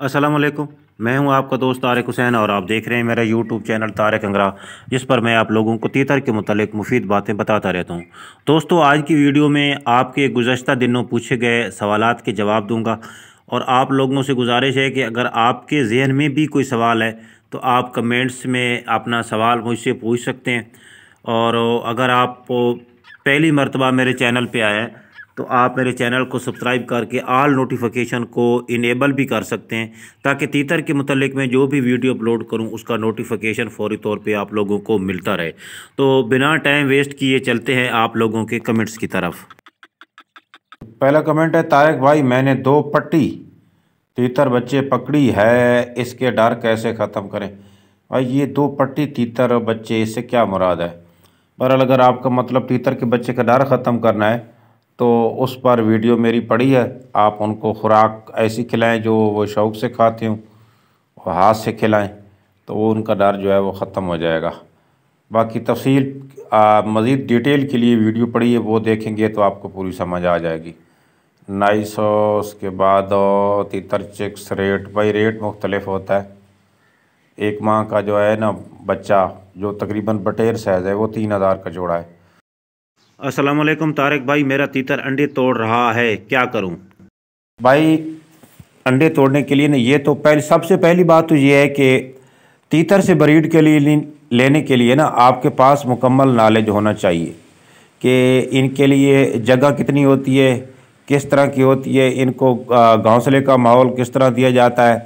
अस्सलाम वालेकुम मैं हूं आपका दोस्त तारक हुसैन और आप देख रहे हैं मेरा यूट्यूब चैनल तारक अंगरा जिस पर मैं आप लोगों को तीतर के मतलब मुफीद बातें बताता रहता हूं दोस्तों आज की वीडियो में आपके गुजशत दिनों पूछे गए सवाल के जवाब दूँगा और आप लोगों से गुजारिश है कि अगर आपके जहन में भी कोई सवाल है तो आप कमेंट्स में अपना सवाल मुझसे पूछ सकते हैं और अगर आप पहली मरतबा मेरे चैनल पर आए हैं तो आप मेरे चैनल को सब्सक्राइब करके आल नोटिफिकेशन को इनेबल भी कर सकते हैं ताकि तीतर के मतलब मैं जो भी वीडियो अपलोड करूँ उसका नोटिफिकेशन फौरी तौर पर आप लोगों को मिलता रहे तो बिना टाइम वेस्ट किए चलते हैं आप लोगों के कमेंट्स की तरफ पहला कमेंट है तारक भाई मैंने दो पट्टी तीतर बच्चे पकड़ी है इसके डर कैसे ख़त्म करें भाई ये दो पट्टी तीतर बच्चे इससे क्या मुराद है पर अगर आपका मतलब तीतर के बच्चे का डर ख़त्म करना है तो उस पर वीडियो मेरी पड़ी है आप उनको खुराक ऐसी खिलाएं जो वो शौक़ से खाती हूँ और हाथ से खिलाएं तो वो उनका डर जो है वो ख़त्म हो जाएगा बाकी तफसील मज़ीद डिटेल के लिए वीडियो पड़ी है वो देखेंगे तो आपको पूरी समझ आ जाएगी नाइस उसके बाद तीतर चिक्स रेट भाई रेट मुख्तलफ होता है एक माह का जो है ना बच्चा जो तकरीबन बटेर साइज़ है वो तीन हज़ार का जोड़ा है असलम तारक भाई मेरा तीतर अंडे तोड़ रहा है क्या करूं भाई अंडे तोड़ने के लिए ना ये तो पहले सबसे पहली बात तो ये है कि तीतर से ब्रीड के लिए लेने के लिए ना आपके पास मुकम्मल नॉलेज होना चाहिए कि इनके लिए जगह कितनी होती है किस तरह की होती है इनको घोंसले का माहौल किस तरह दिया जाता है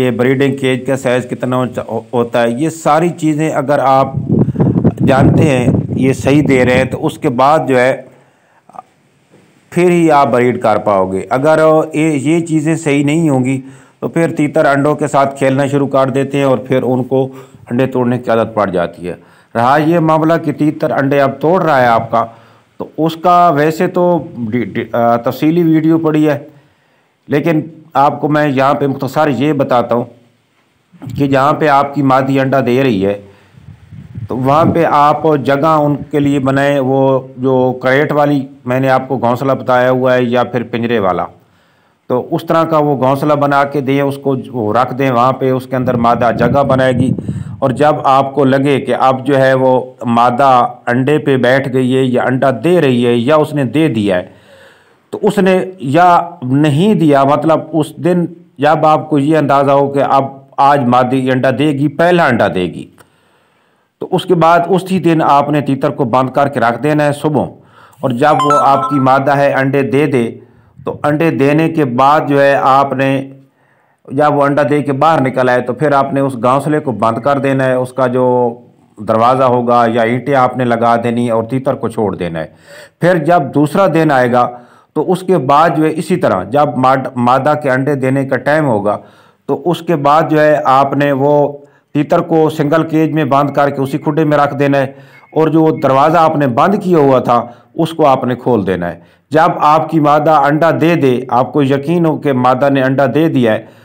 ये ब्रीडिंग केज का साइज़ कितना होता है ये सारी चीज़ें अगर आप जानते हैं ये सही दे रहे हैं तो उसके बाद जो है फिर ही आप ब्रीड कर पाओगे अगर ये ये चीज़ें सही नहीं होंगी तो फिर तीतर अंडों के साथ खेलना शुरू कर देते हैं और फिर उनको अंडे तोड़ने की आदत पड़ जाती है रहा ये मामला कि तीतर अंडे अब तोड़ रहा है आपका तो उसका वैसे तो तफसीली वीडियो पड़ी है लेकिन आपको मैं यहाँ पे मुख्तसर ये बताता हूँ कि जहाँ पे आपकी मादी अंडा दे रही है तो वहाँ पे आप जगह उनके लिए बनाएं वो जो करेट वाली मैंने आपको घोंसला बताया हुआ है या फिर पिंजरे वाला तो उस तरह का वो घोंसला बना के दें उसको वो रख दें वहाँ पे उसके अंदर मादा जगह बनाएगी और जब आपको लगे कि अब जो है वो मादा अंडे पे बैठ गई है या अंडा दे रही है या उसने दे दिया है तो उसने या नहीं दिया मतलब उस दिन जब आपको ये अंदाज़ा हो कि अब आज मादी अंडा देगी पहला अंडा देगी तो उसके बाद उसी दिन आपने तीतर को बंद करके रख देना है सुबह और जब वो आपकी मादा है अंडे दे दे तो अंडे देने के बाद जो है आपने जब वो अंडा दे के बाहर निकल आए तो फिर आपने उस घोंसले को बंद कर देना है उसका जो दरवाज़ा होगा या ईंटें आपने लगा देनी और तीतर को छोड़ देना है फिर जब दूसरा दिन आएगा तो उसके बाद जो है इसी तरह जब मादा के अंडे देने का टाइम होगा तो उसके बाद जो है आपने वो तीतर को सिंगल केज में बांध करके उसी खुडे में रख देना है और जो दरवाज़ा आपने बंद किया हुआ था उसको आपने खोल देना है जब आपकी मादा अंडा दे दे आपको यकीन हो कि मादा ने अंडा दे दिया है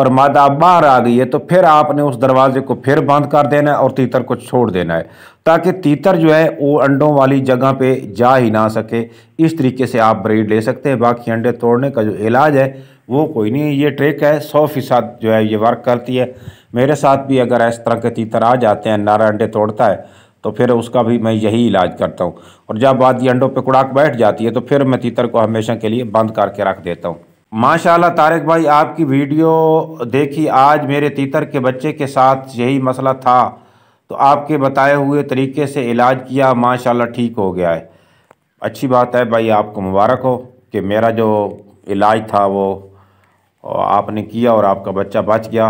और मादा बाहर आ गई है तो फिर आपने उस दरवाजे को फिर बंद कर देना है और तीतर को छोड़ देना है ताकि तीतर जो है वो अंडों वाली जगह पे जा ही ना सके इस तरीके से आप ब्रीड ले सकते हैं बाकी अंडे तोड़ने का जो इलाज है वो कोई नहीं ये ट्रिक है सौ फीसद जो है ये वर्क करती है मेरे साथ भी अगर इस तरह के तीतर आ जाते हैं नारा अंडे तोड़ता है तो फिर उसका भी मैं यही इलाज करता हूँ और जब बात ये अंडों पर कुड़ाक बैठ जाती है तो फिर मैं तीतर को हमेशा के लिए बंद करके रख देता हूँ माशाल्लाह तारिक भाई आपकी वीडियो देखी आज मेरे तीतर के बच्चे के साथ यही मसला था तो आपके बताए हुए तरीके से इलाज किया माशाल्लाह ठीक हो गया है अच्छी बात है भाई आपको मुबारक हो कि मेरा जो इलाज था वो आपने किया और आपका बच्चा बच गया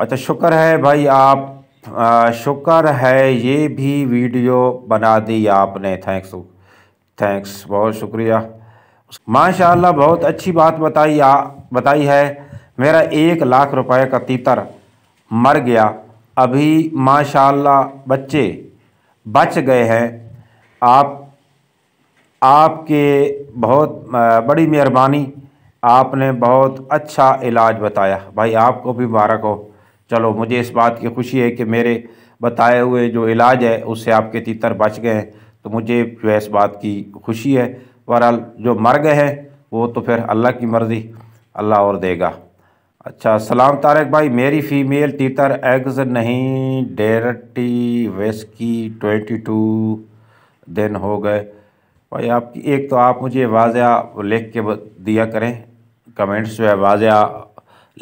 अच्छा शुक्र है भाई आप शुक्र है ये भी वीडियो बना दी आपने थैंक्स थैंक्स बहुत शुक्रिया माशाल्लाह बहुत अच्छी बात बताई आ बताई है मेरा एक लाख रुपए का तीतर मर गया अभी माशाल्लाह बच्चे बच गए हैं आप आपके बहुत बड़ी मेहरबानी आपने बहुत अच्छा इलाज बताया भाई आपको भी मुबारक हो चलो मुझे इस बात की खुशी है कि मेरे बताए हुए जो इलाज है उससे आपके तीतर बच गए हैं तो मुझे जो है इस बात की खुशी है बहरहाल जो मर गए हैं वो तो फिर अल्लाह की मर्ज़ी अल्लाह और देगा अच्छा सलाम तारक भाई मेरी फ़ीमेल तीतर एग्ज़ नहीं डेरटी वेस्की ट्वेंटी टू दिन हो गए भाई आपकी एक तो आप मुझे वाजिया लिख के दिया करें कमेंट्स जो है वाजह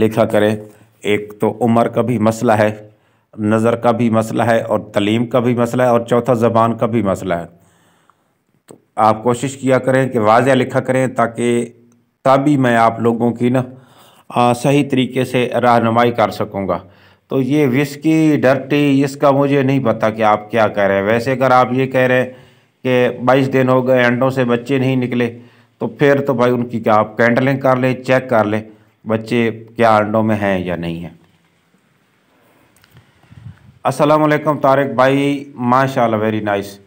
लिखा करें एक तो उम्र का भी मसला है नज़र का भी मसला है और तलीम का भी मसला है और चौथा ज़बान का भी मसला है तो आप कोशिश किया करें कि वाजह लिखा करें ताकि तभी मैं आप लोगों की ना सही तरीके से रहनुमाई कर सकूँगा तो ये विस्की डर्टी इसका मुझे नहीं पता कि आप क्या कह रहे हैं वैसे अगर आप ये कह रहे हैं कि बाईस दिन हो गए अंडों से बच्चे नहीं निकले तो फिर तो भाई उनकी क्या आप कैंडलिंग कर लें चेक कर लें बच्चे क्या अंडों में हैं या नहीं हैं असलकम तारक भाई माशा वेरी नाइस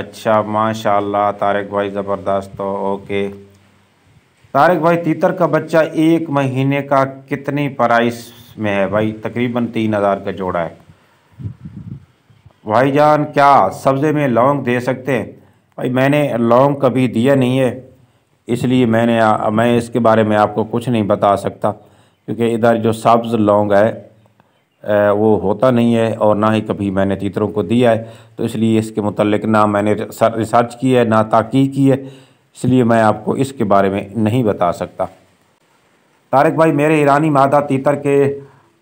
अच्छा माशा तारक भाई ज़बरदस्त तो ओके तारक भाई तीतर का बच्चा एक महीने का कितनी प्राइस में है भाई तकरीबन तीन हज़ार का जोड़ा है भाईजान क्या सब्ज़े में लौंग दे सकते हैं भाई मैंने लौंग कभी दिया नहीं है इसलिए मैंने मैं इसके बारे में आपको कुछ नहीं बता सकता क्योंकि इधर जो सब्ज़ लौंग है वो होता नहीं है और ना ही कभी मैंने तीतरों को दिया है तो इसलिए इसके मतलब ना मैंने रिसर्च की है ना ताकी की है इसलिए मैं आपको इसके बारे में नहीं बता सकता तारक भाई मेरे ईरानी मादा तीतर के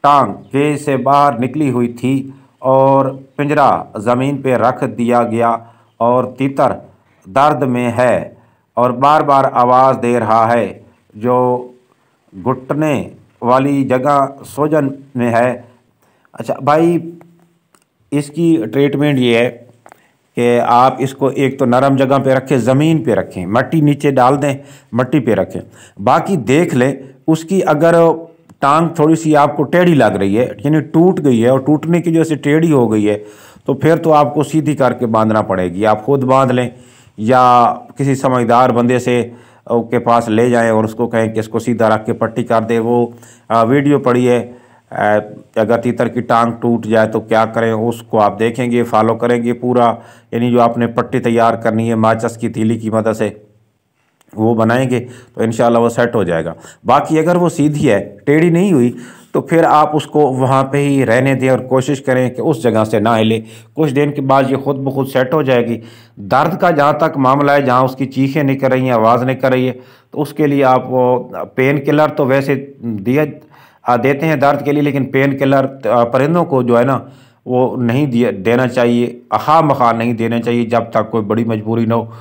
टांग के से बाहर निकली हुई थी और पिंजरा ज़मीन पे रख दिया गया और तीतर दर्द में है और बार बार आवाज़ दे रहा है जो घुटने वाली जगह सोजन में है अच्छा भाई इसकी ट्रीटमेंट ये है कि आप इसको एक तो नरम जगह पे रखें ज़मीन पे रखें मट्टी नीचे डाल दें मट्टी पे रखें बाकी देख लें उसकी अगर टांग थोड़ी सी आपको टेढ़ी लग रही है यानी टूट गई है और टूटने की जैसे से टेढ़ी हो गई है तो फिर तो आपको सीधी करके बांधना पड़ेगी आप खुद बांध लें या किसी समझदार बंदे से के पास ले जाएं और उसको कहें कि इसको सीधा रख के पट्टी कर दे वो वीडियो पड़ी है अगर तीतर की टांग टूट जाए तो क्या करें उसको आप देखेंगे फॉलो करेंगे पूरा यानी जो आपने पट्टी तैयार करनी है माचस की तीली की मदद से वो बनाएंगे तो इन वो सेट हो जाएगा बाकी अगर वो सीधी है टेढ़ी नहीं हुई तो फिर आप उसको वहाँ पे ही रहने दें और कोशिश करें कि उस जगह से ना हिले कुछ दिन के बाद ये ख़ुद ब खुद सेट हो जाएगी दर्द का जहाँ तक मामला है जहाँ उसकी चीखें निकल रही हैं आवाज़ निकल रही है तो उसके लिए आप वो पेन किलर तो वैसे दिया देते हैं दर्द के लिए लेकिन पेन किलर परिंदों को जो है ना वो नहीं दिया देना चाहिए अखा मखा नहीं देना चाहिए जब तक कोई बड़ी मजबूरी ना हो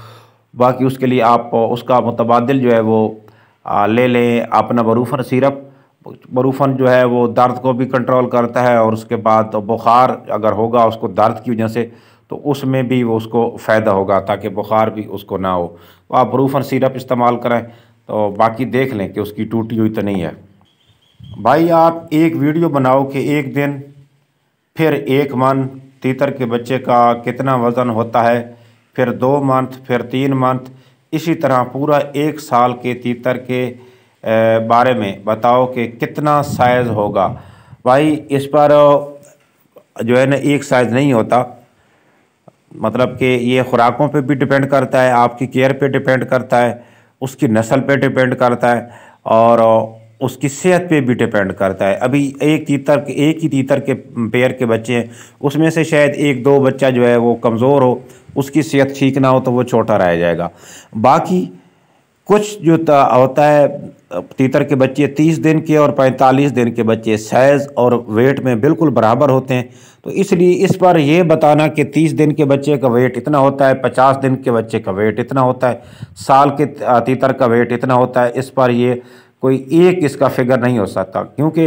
बाकी उसके लिए आप उसका मुतबादल जो है वो ले लें अपना बरूफन सिरप बरूफन जो है वो दर्द को भी कंट्रोल करता है और उसके बाद बुखार अगर होगा उसको दर्द की वजह से तो उसमें भी वो उसको फ़ायदा होगा ताकि बुखार भी उसको ना हो तो आप बरूफन सिरप इस्तेमाल करें तो बाकी देख लें कि उसकी टूटी हुई तो नहीं है भाई आप एक वीडियो बनाओ कि एक दिन फिर एक मंथ तीतर के बच्चे का कितना वज़न होता है फिर दो मंथ फिर तीन मंथ इसी तरह पूरा एक साल के तीतर के बारे में बताओ कि कितना साइज़ होगा भाई इस पर जो है ना एक साइज़ नहीं होता मतलब कि ये खुराकों पे भी डिपेंड करता है आपकी केयर पे डिपेंड करता है उसकी नस्ल पे डिपेंड करता है और उसकी सेहत पे भी डिपेंड करता है अभी एक तीतर एक ही तीतर के पेयर के बच्चे हैं उसमें से शायद एक दो बच्चा जो है वो कमज़ोर हो उसकी सेहत ठीक ना हो तो वो छोटा रह जाएगा बाकी कुछ जो होता है तीतर के बच्चे तीस दिन के और पैंतालीस दिन के बच्चे साइज़ और वेट में बिल्कुल बराबर होते हैं तो इसलिए इस पर यह बताना कि तीस दिन के बच्चे का वेट इतना होता है पचास दिन के बच्चे का वेट इतना होता है साल के तीतर का वेट इतना होता है इस पर यह कोई एक इसका फिगर नहीं हो सकता क्योंकि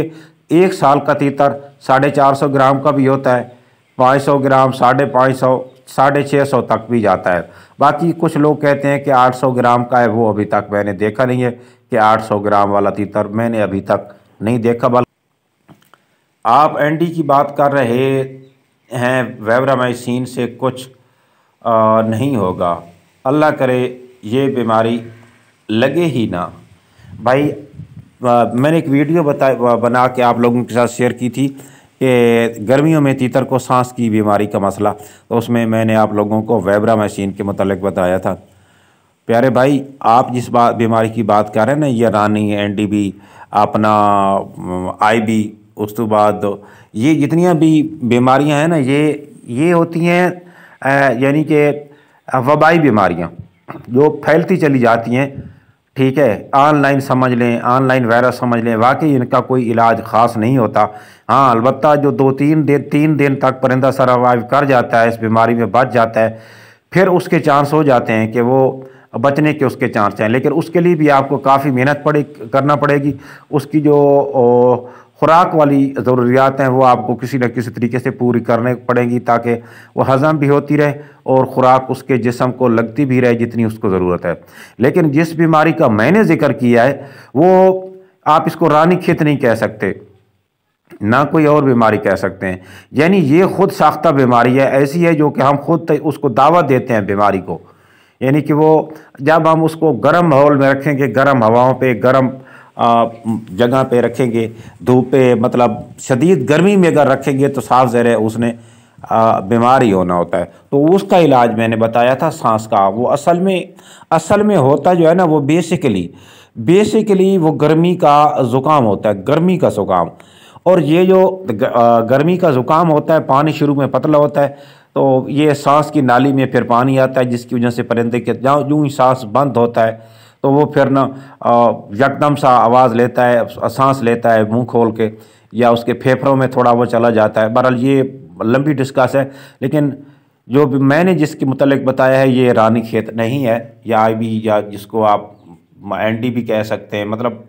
एक साल का तीतर साढ़े चार सौ ग्राम का भी होता है पाँच सौ ग्राम साढ़े पाँच सौ साढ़े छः सौ तक भी जाता है बाकी कुछ लोग कहते हैं कि आठ सौ ग्राम का है वो अभी तक मैंने देखा नहीं है कि आठ सौ ग्राम वाला तीतर मैंने अभी तक नहीं देखा बल आप एंडी की बात कर रहे हैं वेवरामाइसिन से कुछ आ, नहीं होगा अल्लाह करे ये बीमारी लगे ही ना भाई आ, मैंने एक वीडियो बता बना के आप लोगों के साथ शेयर की थी कि गर्मियों में तीतर को सांस की बीमारी का मसला तो उसमें मैंने आप लोगों को वेबरा मशीन के मतलब बताया था प्यारे भाई आप जिस बात बीमारी की बात कर रहे हैं ना ये रानी एन डी बी अपना आई बी उस तो बाद ये जितनियाँ भी बीमारियाँ हैं ना ये ये होती हैं यानी कि वबाई बीमारियाँ जो फैलती चली जाती हैं ठीक है ऑनलाइन समझ लें ऑनलाइन वायरस समझ लें वाकई इनका कोई इलाज ख़ास नहीं होता हाँ अलबत् जो दो तीन दिन तीन दिन तक परिंदा सरवाइव कर जाता है इस बीमारी में बच जाता है फिर उसके चांस हो जाते हैं कि वो बचने के उसके चांस हैं लेकिन उसके लिए भी आपको काफ़ी मेहनत पड़े करना पड़ेगी उसकी जो खुराक वाली ज़रूरियात हैं वो आपको किसी न किसी तरीके से पूरी करने पड़ेंगी ताकि वो हज़म भी होती रहे और ख़ुराक उसके जिसम को लगती भी रहे जितनी उसको ज़रूरत है लेकिन जिस बीमारी का मैंने जिक्र किया है वो आप इसको रानी खेत नहीं कह सकते ना कोई और बीमारी कह सकते हैं यानी ये खुद साख्ता बीमारी है ऐसी है जो कि हम खुद उसको दावा देते हैं बीमारी को यानी कि वो जब हम उसको गर्म माहौल में रखेंगे गर्म हवाओं पे गर्म जगह पे रखेंगे धूप पे मतलब शदीद गर्मी में अगर रखेंगे तो साफ ज़र है उसने बीमार ही होना होता है तो उसका इलाज मैंने बताया था सांस का वो असल में असल में होता जो है ना वो बेसिकली बेसिकली वो गर्मी का ज़ुकाम होता है गर्मी का ज़ुकाम और ये जो गर्मी का ज़ुकाम होता है पानी शुरू में पतला होता है तो ये सांस की नाली में फिर पानी आता है जिसकी वजह से परिंदे के जहाँ जूँ ही सांस बंद होता है तो वो फिर ना यकदम सा आवाज़ लेता है सांस लेता है मुंह खोल के या उसके फेफड़ों में थोड़ा वो चला जाता है बहरहाल ये लंबी डिस्कस है लेकिन जो भी मैंने जिसके मतलब बताया है ये रानी खेत नहीं है या आई बी या जिसको आप एंडी भी कह सकते हैं मतलब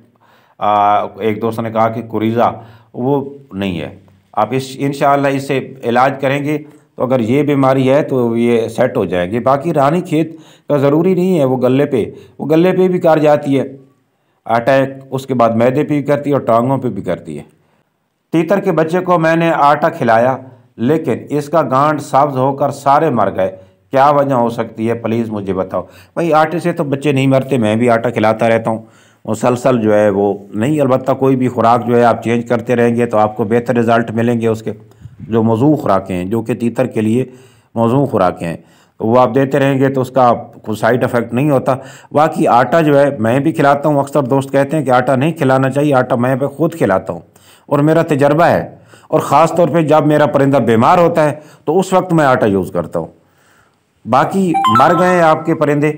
आ, एक दोस्त ने कहा कि कुरीज़ा वो नहीं है आप इस इन इसे इलाज करेंगे तो अगर ये बीमारी है तो ये सेट हो जाएंगे बाकी रानी खेत का ज़रूरी नहीं है वो गले पे वो गले पे भी कर जाती है अटैक उसके बाद मैदे पे भी करती है और टांगों पे भी करती है तीतर के बच्चे को मैंने आटा खिलाया लेकिन इसका गांठ सब्ज़ होकर सारे मर गए क्या वजह हो सकती है प्लीज़ मुझे बताओ भाई आटे से तो बच्चे नहीं मरते मैं भी आटा खिलाता रहता हूँ मुसलसल जो है वो नहीं अलबत्त कोई भी खुराक जो है आप चेंज करते रहेंगे तो आपको बेहतर रिज़ल्ट मिलेंगे उसके जो मौजू खुराकें हैं जो कि तीतर के लिए मौजू खुराकें हैं तो वो आप देते रहेंगे तो उसका कोई साइड इफ़ेक्ट नहीं होता बाकी आटा जो है मैं भी खिलाता हूँ अक्सर दोस्त कहते हैं कि आटा नहीं खिलाना चाहिए आटा मैं पे खुद खिलाता हूँ और मेरा तजर्बा है और ख़ास तौर पर जब मेरा परिंदा बीमार होता है तो उस वक्त मैं आटा यूज़ करता हूँ बाकी मर गए आपके परिंदे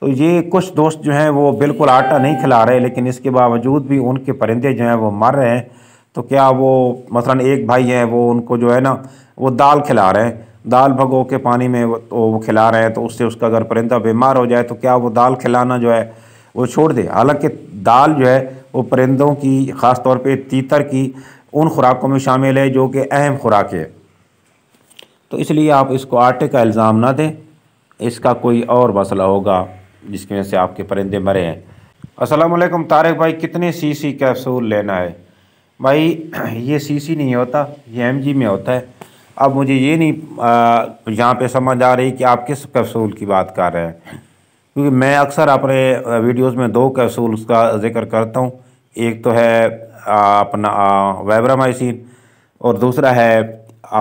तो ये कुछ दोस्त जो हैं वो बिल्कुल आटा नहीं खिला रहे लेकिन इसके बावजूद भी उनके परिंदे जो हैं वो मर रहे हैं तो क्या वो मसला एक भाई है वो उनको जो है ना वो दाल खिला रहे हैं दाल भगो के पानी में वो, तो वो खिला रहे हैं तो उससे उसका अगर परिंदा बीमार हो जाए तो क्या वो दाल खिलाना जो है वो छोड़ दे हालांकि दाल जो है वो परिंदों की ख़ास तौर पे तीतर की उन खुराकों में शामिल है जो कि अहम खुराक है तो इसलिए आप इसको आटे का इल्ज़ाम ना दें इसका कोई और मसला होगा जिसकी वजह से आपके परिंदे मरे हैं असलम तारक भाई कितने सी कैप्सूल लेना है भाई ये सीसी नहीं होता ये एमजी में होता है अब मुझे ये नहीं यहाँ पे समझ आ रही कि आप किस कैप्सूल की बात कर रहे हैं क्योंकि मैं अक्सर अपने वीडियोस में दो कैप्सूल का जिक्र करता हूँ एक तो है अपना वेबरामाइसिन और दूसरा है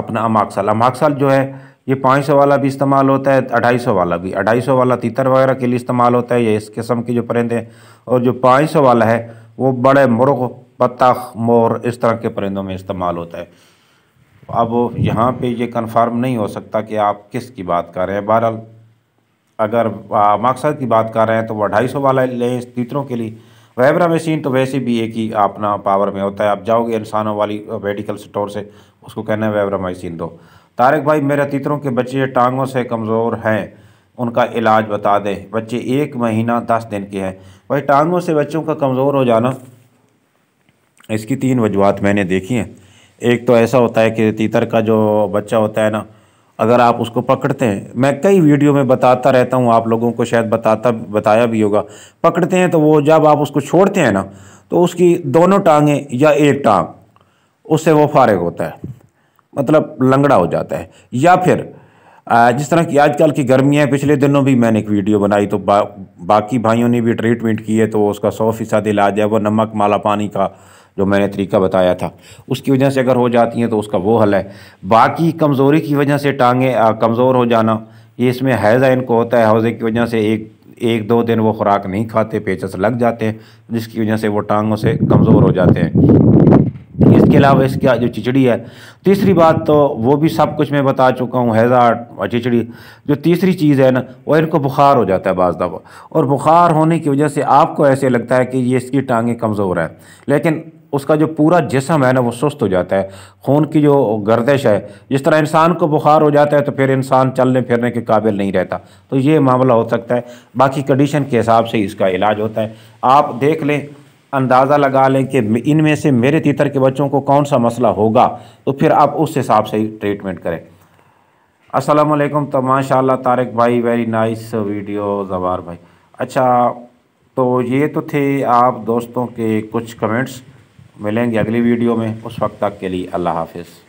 अपना अमाक्सल अमाक्सल जो है ये पाँच सौ वाला भी इस्तेमाल होता है अढ़ाई सौ वाला भी अढ़ाई सौ वाला तीतर वगैरह के लिए इस्तेमाल होता है ये इस किस्म के जो परिंदे और जो पाँच सौ वाला है वो बड़े मुर्ग पत्ता मोर इस तरह के परिंदों में इस्तेमाल होता है अब यहाँ पे ये कंफर्म नहीं हो सकता कि आप किस की बात कर रहे हैं बहरहाल अगर मकसद की बात कर रहे हैं तो वह ढाई सौ वाला लें तीतरों के लिए वैबरा मशीन तो वैसे भी एक ही अपना पावर में होता है आप जाओगे इंसानों वाली मेडिकल स्टोर से उसको कहना है वैबरा मशीन दो तो। तारक भाई मेरे तीतरों के बच्चे टांगों से कमज़ोर हैं उनका इलाज बता दें बच्चे एक महीना दस दिन के हैं भाई टांगों से बच्चों का कमज़ोर हो जाना इसकी तीन वजूहत मैंने देखी हैं एक तो ऐसा होता है कि तीतर का जो बच्चा होता है ना अगर आप उसको पकड़ते हैं मैं कई वीडियो में बताता रहता हूँ आप लोगों को शायद बताता बताया भी होगा पकड़ते हैं तो वो जब आप उसको छोड़ते हैं ना तो उसकी दोनों टांगें या एक टांग उससे वो फारग होता है मतलब लंगड़ा हो जाता है या फिर जिस तरह की आजकल की गर्मियाँ पिछले दिनों भी मैंने एक वीडियो बनाई तो बा, बाकी भाइयों ने भी ट्रीटमेंट की है तो उसका सौ फ़ीसद इलाज है वो नमक माला पानी का जो मैंने तरीका बताया था उसकी वजह से अगर हो जाती हैं तो उसका वो हल है बाकी कमज़ोरी की वजह से टांगें कमज़ोर हो जाना ये इसमें हैज़ा इनको होता है हौजे की वजह से एक एक दो दिन वो खुराक नहीं खाते पेचस लग जाते हैं जिसकी वजह से वो टांगों से कमज़ोर हो जाते हैं इसके अलावा इसका जो चिचड़ी है तीसरी बात तो वो भी सब कुछ मैं बता चुका हूँ हैज़ा और चिचड़ी जो तीसरी चीज़ है ना वो इनको बुखार हो जाता है बाज़ दफ़ा और बुखार होने की वजह से आपको ऐसे लगता है कि ये इसकी टांगें कमज़ोर हैं लेकिन उसका जो पूरा जिसम है ना वो सुस्त हो जाता है खून की जो गर्दिश है जिस तरह इंसान को बुखार हो जाता है तो फिर इंसान चलने फिरने के काबिल नहीं रहता तो ये मामला हो सकता है बाकी कंडीशन के हिसाब से इसका इलाज होता है आप देख लें अंदाज़ा लगा लें कि इनमें से मेरे तीतर के बच्चों को कौन सा मसला होगा तो फिर आप उस हिसाब से ही ट्रीटमेंट करें असलम तो माशा तारक भाई वेरी नाइस वीडियो जवार भाई अच्छा तो ये तो थे आप दोस्तों के कुछ कमेंट्स मिलेंगे अगली वीडियो में उस वक्त तक के लिए अल्लाह हाफिज़